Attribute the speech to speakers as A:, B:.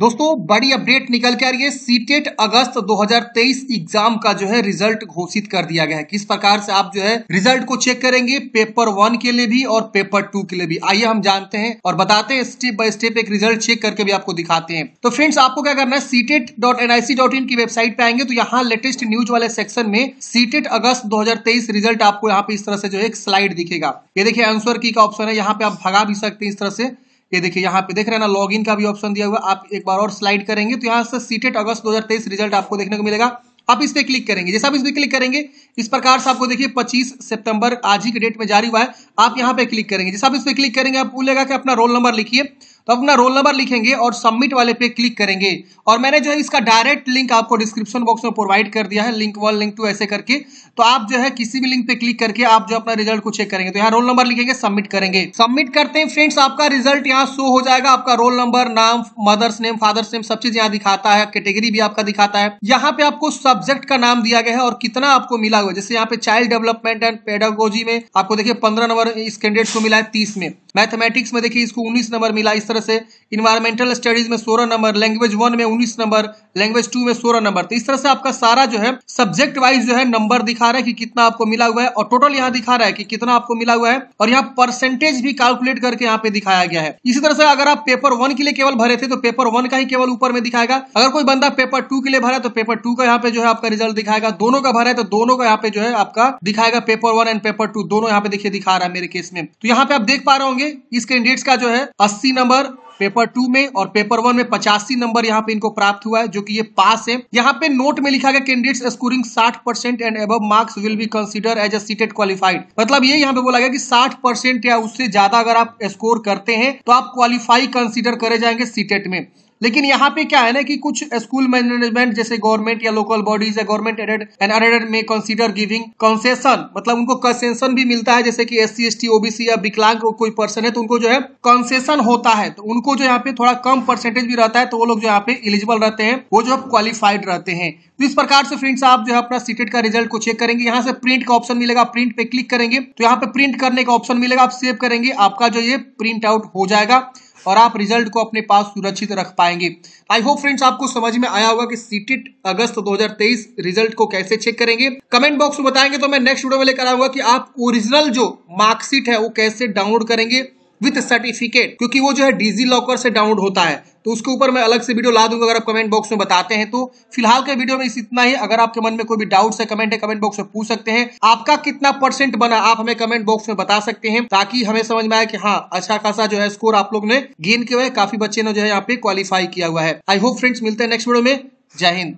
A: दोस्तों बड़ी अपडेट निकल के आ रही है सीटेट e अगस्त 2023 एग्जाम का जो है रिजल्ट घोषित कर दिया गया है किस प्रकार से आप जो है रिजल्ट को चेक करेंगे पेपर वन के लिए भी और पेपर टू के लिए भी आइए हम जानते हैं और बताते हैं स्टेप बाय स्टेप एक रिजल्ट चेक करके भी आपको दिखाते हैं तो फ्रेंड्स आपको क्या करना है CTET dot NIC dot in की वेबसाइट पे आएंगे तो यहाँ लेटेस्ट न्यूज वाले सेक्शन में सीटेट e अगस्त दो रिजल्ट आपको यहाँ पे इस तरह से जो है एक स्लाइड दिखेगा ये देखिए आंसर की का ऑप्शन है यहाँ पे आप भगा भी सकते हैं इस तरह से ये देखिए यहाँ पे देख रहे हैं ना लॉगिन का भी ऑप्शन दिया हुआ आप एक बार और स्लाइड करेंगे तो यहाँ से सीटेट अगस्त 2023 रिजल्ट आपको देखने को मिलेगा आप इस पर क्लिक करेंगे जैसे आप इस पर क्लिक करेंगे इस प्रकार से आपको देखिए 25 सितंबर आज ही के डेट में जारी हुआ है आप यहाँ पे क्लिक करेंगे जैसे आप इस पर क्लिक करेंगे आप बोलेगा कि अपना रोल नंबर लिखिए तो अपना रोल नंबर लिखेंगे और सबमिट वाले पे क्लिक करेंगे और मैंने जो है इसका डायरेक्ट लिंक आपको डिस्क्रिप्शन बॉक्स में प्रोवाइड कर दिया है लिंक वन लिंक टू ऐसे करके तो आप जो है किसी भी लिंक पे क्लिक करके आप जो अपना रिजल्ट को चेक करेंगे तो यहाँ रोल नंबर लिखेंगे सबमिट करेंगे सबमिट करते हैं फ्रेंड्स आपका रिजल्ट यहाँ शो हो जाएगा आपका रोल नंबर नाम मदर्स नेम फादर्स नेम सब चीज यहाँ दिखाता है कैटेगरी भी आपका दिखाता है यहाँ पे आपको सब्जेक्ट का नाम दिया गया है और कितना आपको मिला हुआ जैसे यहाँ पे चाइल्ड डेवलपमेंट एंड पेडोलॉजी में आपको देखिए पंद्रह नंबर इस कैंडिडेट को मिला है तीस में मैथमेटिक्स में देखिए इसको 19 नंबर मिला इस तरह से इन्वायरमेंटल स्टडीज में 16 नंबर लैंग्वेज वन में 19 नंबर लैंग्वेज टू में 16 नंबर तो इस तरह से आपका सारा जो है सब्जेक्ट वाइज जो है नंबर दिखा रहा है कि कितना आपको मिला हुआ है और टोटल यहाँ दिखा रहा है कि कितना आपको मिला हुआ है और यहाँ परसेंटेज भी कैलकुलेट करके यहाँ पे दिखाया गया है इसी तरह से अगर आप पेपर वन के लिए केवल भरे थे तो पेपर वन का ही केवल ऊपर में दिखाएगा अगर कोई बंदा पेपर टू के लिए भरा है तो पेपर टू का यहाँ पे जो है आपका रिजल्ट दिखाएगा दोनों का भरा है तो दोनों का यहाँ पे जो है आपका दिखाएगा paper one and paper two दोनों यहाँ पे देखिए दिखा रहा है मेरे केस में तो यहाँ पे आप देख पा रहे होंगे होंगे इस कैंडिडेट्स का जो है अस्सी नंबर पेपर टू में और पेपर वन में पचासी नंबर यहाँ पे इनको प्राप्त हुआ है जो कि ये पास है यहाँ पे नोट में लिखा गया candidates scoring 60 percent and above marks will be consider as a CTET qualified मतलब ये यहाँ पे बोला गया कि 60 परसेंट या उससे ज्यादा अगर आप स्कोर करते हैं तो आप क्वालिफाई कंसिडर करे जाएंगे सीटेट में लेकिन यहाँ पे क्या है ना कि कुछ स्कूल मैनेजमेंट जैसे गवर्नमेंट या लोकल बॉडीज या गवर्नमेंट एडेड एंड अडेड में कंसिडर गिविंग कंसेशन मतलब उनको कंसेशन भी मिलता है जैसे कि S C S T OBC या विकलांग कोई पर्सन है तो उनको जो है कंसेशन होता है तो उनको जो यहाँ पे थोड़ा कम परसेंटेज भी रहता है तो वो लोग जो यहाँ पे एलिजिबल रहते हैं वो जो है क्वालिफाइड रहते हैं तो इस प्रकार से फ्रेंड्स आप जो है अपना सीटेट का रिजल्ट को चेक करेंगे यहाँ से प्रिंट का ऑप्शन मिलेगा प्रिंट पे क्लिक करेंगे तो यहाँ पे प्रिंट करने का ऑप्शन मिलेगा आप सेव करेंगे आपका जो ये प्रिंट आउट हो जाएगा और आप रिजल्ट को अपने पास सुरक्षित रख पाएंगे आई होप फ्रेंड्स आपको समझ में आया होगा कि सीटेट अगस्त 2023 रिजल्ट को कैसे चेक करेंगे कमेंट बॉक्स में बताएंगे तो मैं नेक्स्ट वीडियो में लेकर आऊंगा कि आप ओरिजिनल जो मार्कशीट है वो कैसे डाउनलोड करेंगे विथ सर्टिफिकेट क्योंकि वो जो है डिजी लॉकर से डाउनलोड होता है तो उसके ऊपर मैं अलग से वीडियो ला दूंगा अगर आप कमेंट बॉक्स में बताते हैं तो फिलहाल के वीडियो में इस इतना ही अगर आपके मन में कोई भी डाउट है कमेंट है कमेंट बॉक्स में पूछ सकते हैं आपका कितना परसेंट बना आप हमें कमेंट बॉक्स में बता सकते हैं ताकि हमें समझ में आए कि हाँ अच्छा खासा जो है स्कोर आप लोग ने गेन किया है काफी बच्चे ने जो है यहाँ पे क्वालिफाई किया हुआ है आई होप फ्रेंड्स मिलते हैं नेक्स्ट वीडियो में जय हिंद